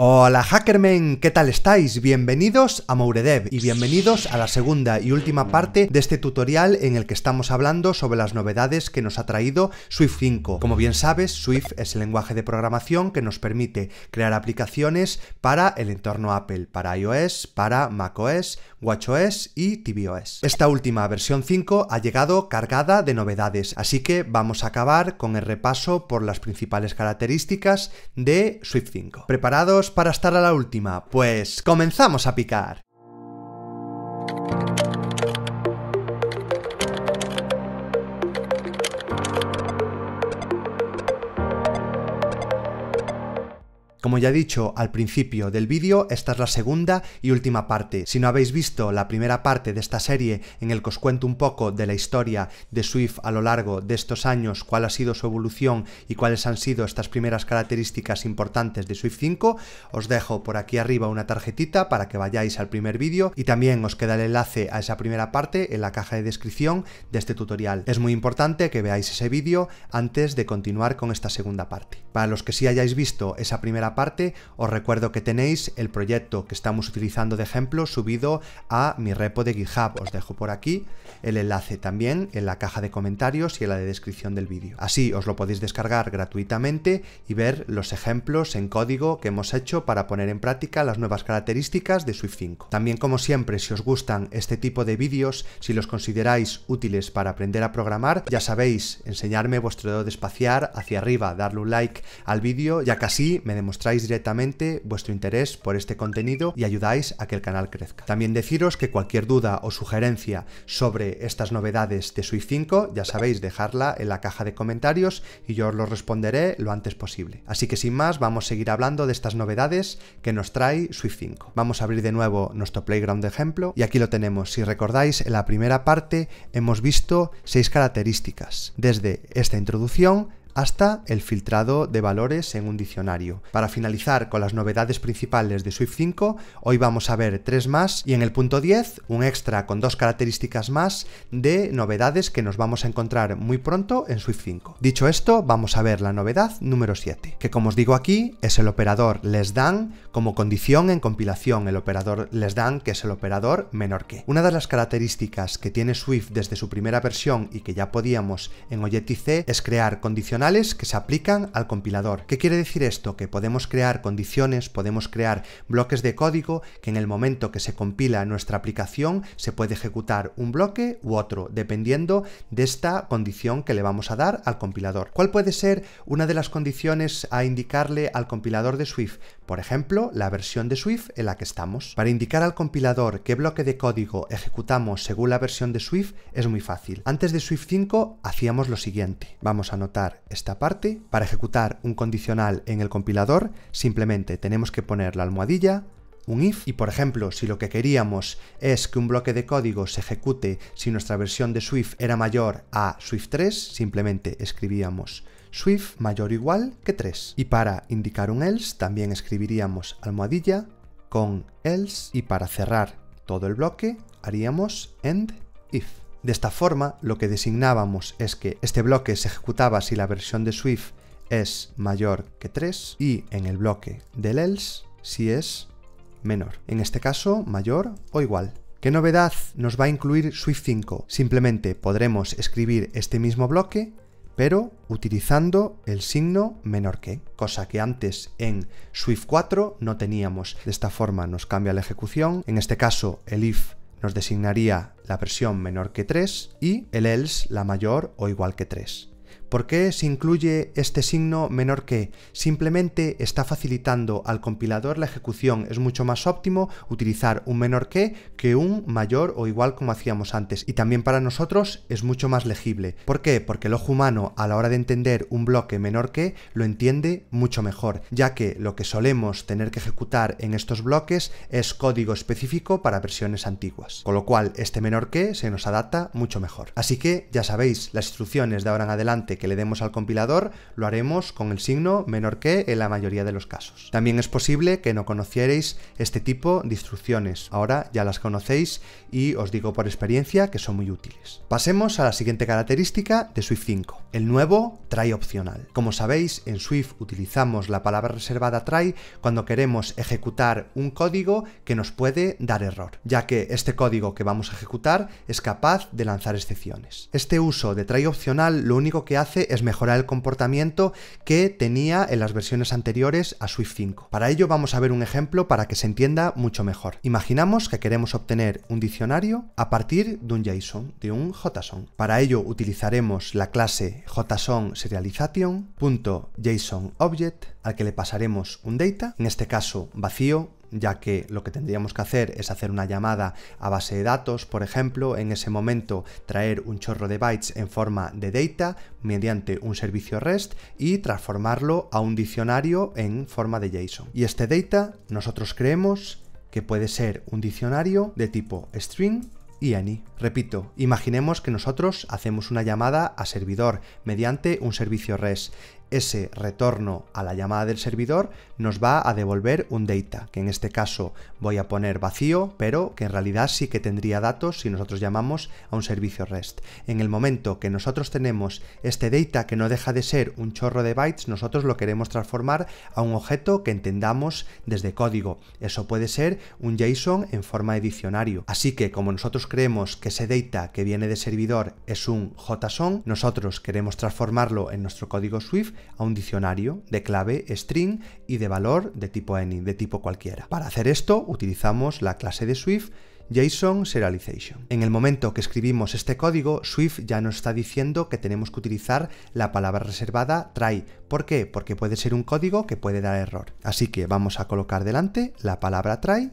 Hola hackermen, ¿qué tal estáis? Bienvenidos a Mouredev y bienvenidos a la segunda y última parte de este tutorial en el que estamos hablando sobre las novedades que nos ha traído Swift 5. Como bien sabes, Swift es el lenguaje de programación que nos permite crear aplicaciones para el entorno Apple, para iOS, para macOS, watchOS y tvOS. Esta última versión 5 ha llegado cargada de novedades, así que vamos a acabar con el repaso por las principales características de Swift 5. ¿Preparados? para estar a la última. Pues comenzamos a picar. Como ya he dicho al principio del vídeo, esta es la segunda y última parte. Si no habéis visto la primera parte de esta serie en el que os cuento un poco de la historia de Swift a lo largo de estos años, cuál ha sido su evolución y cuáles han sido estas primeras características importantes de Swift 5, os dejo por aquí arriba una tarjetita para que vayáis al primer vídeo y también os queda el enlace a esa primera parte en la caja de descripción de este tutorial. Es muy importante que veáis ese vídeo antes de continuar con esta segunda parte. Para los que sí hayáis visto esa primera parte os recuerdo que tenéis el proyecto que estamos utilizando de ejemplo subido a mi repo de GitHub. Os dejo por aquí el enlace también en la caja de comentarios y en la de descripción del vídeo. Así os lo podéis descargar gratuitamente y ver los ejemplos en código que hemos hecho para poner en práctica las nuevas características de Swift 5. También como siempre, si os gustan este tipo de vídeos, si los consideráis útiles para aprender a programar, ya sabéis, enseñarme vuestro dedo de espaciar hacia arriba, darle un like al vídeo, ya que así me demos traéis directamente vuestro interés por este contenido y ayudáis a que el canal crezca. También deciros que cualquier duda o sugerencia sobre estas novedades de Swift 5, ya sabéis, dejarla en la caja de comentarios y yo os lo responderé lo antes posible. Así que sin más, vamos a seguir hablando de estas novedades que nos trae Swift 5. Vamos a abrir de nuevo nuestro playground de ejemplo y aquí lo tenemos. Si recordáis, en la primera parte hemos visto seis características, desde esta introducción hasta el filtrado de valores en un diccionario. Para finalizar con las novedades principales de Swift 5, hoy vamos a ver tres más y en el punto 10 un extra con dos características más de novedades que nos vamos a encontrar muy pronto en Swift 5. Dicho esto, vamos a ver la novedad número 7, que como os digo aquí es el operador les dan como condición en compilación, el operador les dan que es el operador menor que. Una de las características que tiene Swift desde su primera versión y que ya podíamos en Objective-C es crear condicionales que se aplican al compilador. ¿Qué quiere decir esto? Que podemos crear condiciones, podemos crear bloques de código que en el momento que se compila nuestra aplicación se puede ejecutar un bloque u otro, dependiendo de esta condición que le vamos a dar al compilador. ¿Cuál puede ser una de las condiciones a indicarle al compilador de Swift? Por ejemplo, la versión de Swift en la que estamos. Para indicar al compilador qué bloque de código ejecutamos según la versión de Swift es muy fácil. Antes de Swift 5 hacíamos lo siguiente. Vamos a anotar esta parte, para ejecutar un condicional en el compilador, simplemente tenemos que poner la almohadilla, un if, y por ejemplo, si lo que queríamos es que un bloque de código se ejecute si nuestra versión de Swift era mayor a Swift 3, simplemente escribíamos Swift mayor o igual que 3. Y para indicar un else, también escribiríamos almohadilla con else, y para cerrar todo el bloque, haríamos end if. De esta forma, lo que designábamos es que este bloque se ejecutaba si la versión de Swift es mayor que 3 y en el bloque del else si es menor. En este caso, mayor o igual. ¿Qué novedad nos va a incluir Swift 5? Simplemente podremos escribir este mismo bloque, pero utilizando el signo menor que, cosa que antes en Swift 4 no teníamos. De esta forma nos cambia la ejecución, en este caso el if nos designaría la versión menor que 3 y el else la mayor o igual que 3. ¿Por qué se incluye este signo menor que? Simplemente está facilitando al compilador la ejecución. Es mucho más óptimo utilizar un menor que que un mayor o igual como hacíamos antes. Y también para nosotros es mucho más legible. ¿Por qué? Porque el ojo humano a la hora de entender un bloque menor que lo entiende mucho mejor, ya que lo que solemos tener que ejecutar en estos bloques es código específico para versiones antiguas. Con lo cual este menor que se nos adapta mucho mejor. Así que ya sabéis, las instrucciones de ahora en adelante que le demos al compilador lo haremos con el signo menor que en la mayoría de los casos. También es posible que no conocierais este tipo de instrucciones, ahora ya las conocéis y os digo por experiencia que son muy útiles. Pasemos a la siguiente característica de Swift 5, el nuevo try opcional. Como sabéis, en Swift utilizamos la palabra reservada try cuando queremos ejecutar un código que nos puede dar error, ya que este código que vamos a ejecutar es capaz de lanzar excepciones. Este uso de try opcional lo único que hace es mejorar el comportamiento que tenía en las versiones anteriores a Swift 5. Para ello vamos a ver un ejemplo para que se entienda mucho mejor. Imaginamos que queremos obtener un diccionario a partir de un JSON, de un JSON. Para ello utilizaremos la clase jsonserialization.jsonObject al que le pasaremos un data, en este caso vacío, ya que lo que tendríamos que hacer es hacer una llamada a base de datos, por ejemplo, en ese momento traer un chorro de bytes en forma de data mediante un servicio REST y transformarlo a un diccionario en forma de JSON. Y este data nosotros creemos que puede ser un diccionario de tipo string y any. Repito, imaginemos que nosotros hacemos una llamada a servidor mediante un servicio REST ese retorno a la llamada del servidor nos va a devolver un data, que en este caso voy a poner vacío, pero que en realidad sí que tendría datos si nosotros llamamos a un servicio REST. En el momento que nosotros tenemos este data que no deja de ser un chorro de bytes, nosotros lo queremos transformar a un objeto que entendamos desde código. Eso puede ser un JSON en forma de diccionario. Así que como nosotros creemos que ese data que viene de servidor es un JSON, nosotros queremos transformarlo en nuestro código Swift a un diccionario de clave string y de valor de tipo any, de tipo cualquiera. Para hacer esto utilizamos la clase de Swift JSON Serialization. En el momento que escribimos este código, Swift ya nos está diciendo que tenemos que utilizar la palabra reservada try. ¿Por qué? Porque puede ser un código que puede dar error. Así que vamos a colocar delante la palabra try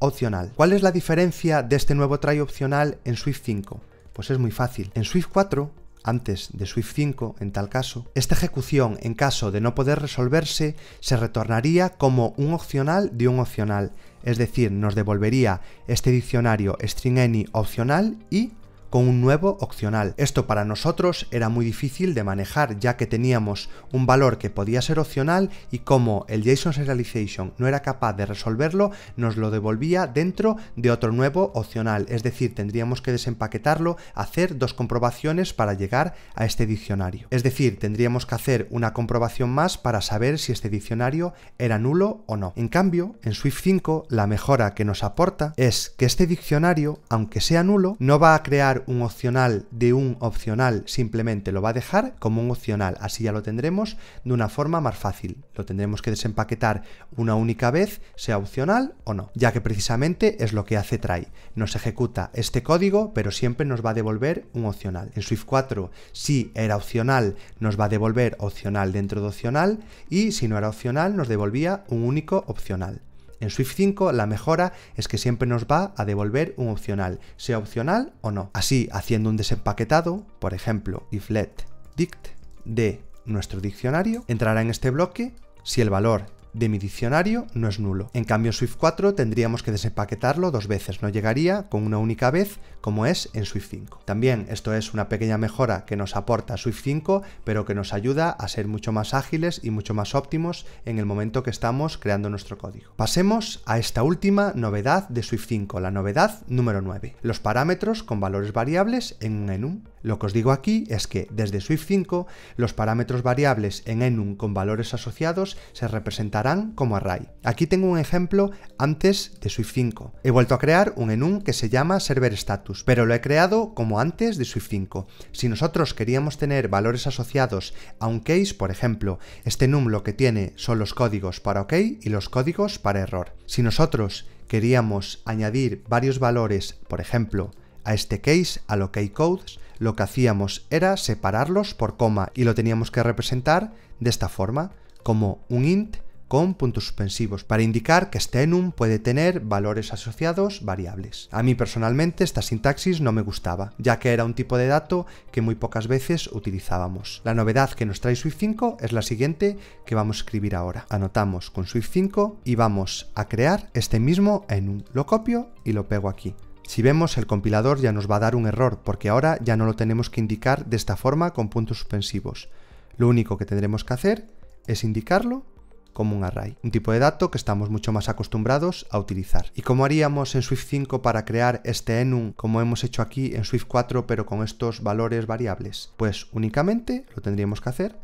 opcional. ¿Cuál es la diferencia de este nuevo try opcional en Swift 5? Pues es muy fácil. En Swift 4 antes de Swift 5 en tal caso, esta ejecución en caso de no poder resolverse se retornaría como un opcional de un opcional, es decir, nos devolvería este diccionario String Any opcional y con un nuevo opcional. Esto para nosotros era muy difícil de manejar ya que teníamos un valor que podía ser opcional y como el JSON Serialization no era capaz de resolverlo, nos lo devolvía dentro de otro nuevo opcional, es decir, tendríamos que desempaquetarlo, hacer dos comprobaciones para llegar a este diccionario. Es decir, tendríamos que hacer una comprobación más para saber si este diccionario era nulo o no. En cambio, en Swift 5 la mejora que nos aporta es que este diccionario, aunque sea nulo, no va a crear un opcional de un opcional, simplemente lo va a dejar como un opcional. Así ya lo tendremos de una forma más fácil. Lo tendremos que desempaquetar una única vez, sea opcional o no, ya que precisamente es lo que hace try. Nos ejecuta este código, pero siempre nos va a devolver un opcional. En Swift 4, si era opcional, nos va a devolver opcional dentro de opcional y si no era opcional, nos devolvía un único opcional. En Swift 5 la mejora es que siempre nos va a devolver un opcional, sea opcional o no. Así, haciendo un desempaquetado, por ejemplo, if let dict de nuestro diccionario, entrará en este bloque si el valor de mi diccionario no es nulo. En cambio, en Swift 4 tendríamos que desempaquetarlo dos veces, no llegaría con una única vez como es en Swift 5. También esto es una pequeña mejora que nos aporta Swift 5, pero que nos ayuda a ser mucho más ágiles y mucho más óptimos en el momento que estamos creando nuestro código. Pasemos a esta última novedad de Swift 5, la novedad número 9, los parámetros con valores variables en un enum. Lo que os digo aquí es que desde Swift 5 los parámetros variables en enum con valores asociados se representarán como array. Aquí tengo un ejemplo antes de Swift 5. He vuelto a crear un enum que se llama server status pero lo he creado como antes de Swift 5. Si nosotros queríamos tener valores asociados a un case, por ejemplo, este num lo que tiene son los códigos para OK y los códigos para error. Si nosotros queríamos añadir varios valores, por ejemplo, a este case, al OK codes, lo que hacíamos era separarlos por coma y lo teníamos que representar de esta forma, como un int con puntos suspensivos para indicar que este enum puede tener valores asociados variables. A mí personalmente esta sintaxis no me gustaba, ya que era un tipo de dato que muy pocas veces utilizábamos. La novedad que nos trae Swift 5 es la siguiente que vamos a escribir ahora. Anotamos con Swift 5 y vamos a crear este mismo enum. Lo copio y lo pego aquí. Si vemos, el compilador ya nos va a dar un error, porque ahora ya no lo tenemos que indicar de esta forma con puntos suspensivos. Lo único que tendremos que hacer es indicarlo como un array, un tipo de dato que estamos mucho más acostumbrados a utilizar. ¿Y cómo haríamos en Swift 5 para crear este enum como hemos hecho aquí en Swift 4 pero con estos valores variables? Pues únicamente lo tendríamos que hacer,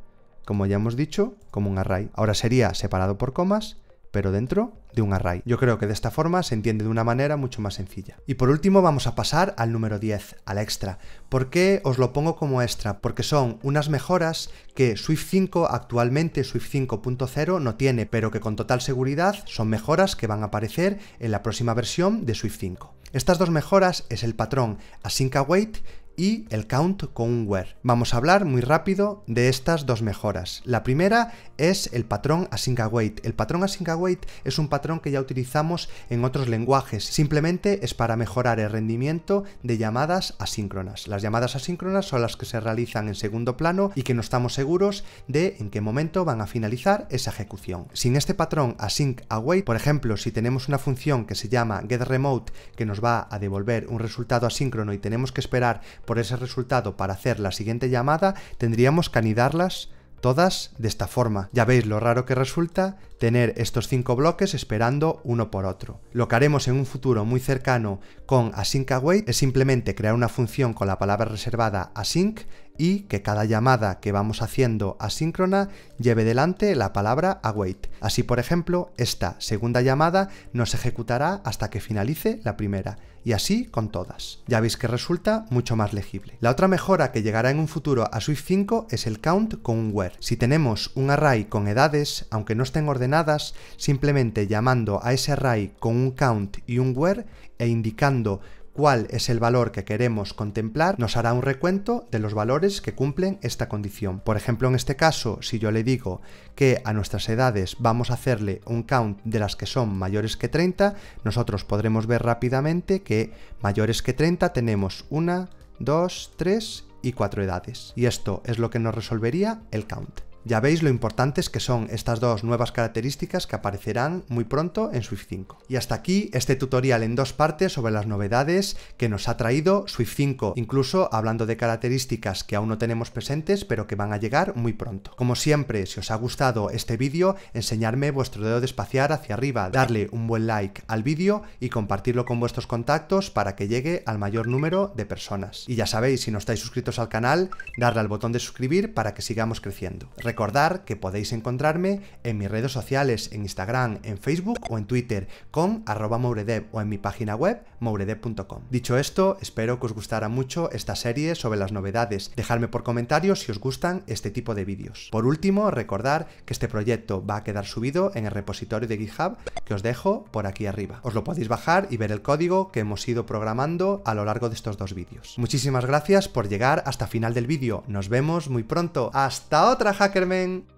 como ya hemos dicho, como un array. Ahora sería separado por comas pero dentro de un array. Yo creo que de esta forma se entiende de una manera mucho más sencilla. Y por último vamos a pasar al número 10, al extra. ¿Por qué os lo pongo como extra? Porque son unas mejoras que Swift 5 actualmente, Swift 5.0 no tiene, pero que con total seguridad son mejoras que van a aparecer en la próxima versión de Swift 5. Estas dos mejoras es el patrón async await y el Count con un Where. Vamos a hablar muy rápido de estas dos mejoras. La primera es el patrón async await. El patrón async await es un patrón que ya utilizamos en otros lenguajes. Simplemente es para mejorar el rendimiento de llamadas asíncronas. Las llamadas asíncronas son las que se realizan en segundo plano y que no estamos seguros de en qué momento van a finalizar esa ejecución. Sin este patrón async await, por ejemplo, si tenemos una función que se llama getRemote que nos va a devolver un resultado asíncrono y tenemos que esperar por ese resultado para hacer la siguiente llamada, tendríamos que anidarlas todas de esta forma. Ya veis lo raro que resulta tener estos cinco bloques esperando uno por otro. Lo que haremos en un futuro muy cercano con async await es simplemente crear una función con la palabra reservada async y que cada llamada que vamos haciendo asíncrona lleve delante la palabra await. Así, por ejemplo, esta segunda llamada no se ejecutará hasta que finalice la primera, y así con todas. Ya veis que resulta mucho más legible. La otra mejora que llegará en un futuro a Swift 5 es el count con un where. Si tenemos un array con edades, aunque no estén ordenadas, simplemente llamando a ese array con un count y un where e indicando cuál es el valor que queremos contemplar, nos hará un recuento de los valores que cumplen esta condición. Por ejemplo, en este caso, si yo le digo que a nuestras edades vamos a hacerle un count de las que son mayores que 30, nosotros podremos ver rápidamente que mayores que 30 tenemos 1, 2, 3 y 4 edades. Y esto es lo que nos resolvería el count. Ya veis lo importantes que son estas dos nuevas características que aparecerán muy pronto en Swift 5. Y hasta aquí este tutorial en dos partes sobre las novedades que nos ha traído Swift 5, incluso hablando de características que aún no tenemos presentes pero que van a llegar muy pronto. Como siempre, si os ha gustado este vídeo, enseñarme vuestro dedo de espaciar hacia arriba, darle un buen like al vídeo y compartirlo con vuestros contactos para que llegue al mayor número de personas. Y ya sabéis, si no estáis suscritos al canal, darle al botón de suscribir para que sigamos creciendo. Recordar que podéis encontrarme en mis redes sociales, en Instagram, en Facebook o en Twitter con arroba mouredev o en mi página web mouredev.com. Dicho esto, espero que os gustara mucho esta serie sobre las novedades. Dejadme por comentarios si os gustan este tipo de vídeos. Por último, recordar que este proyecto va a quedar subido en el repositorio de GitHub que os dejo por aquí arriba. Os lo podéis bajar y ver el código que hemos ido programando a lo largo de estos dos vídeos. Muchísimas gracias por llegar hasta final del vídeo. Nos vemos muy pronto. ¡Hasta otra hacker! Ackerman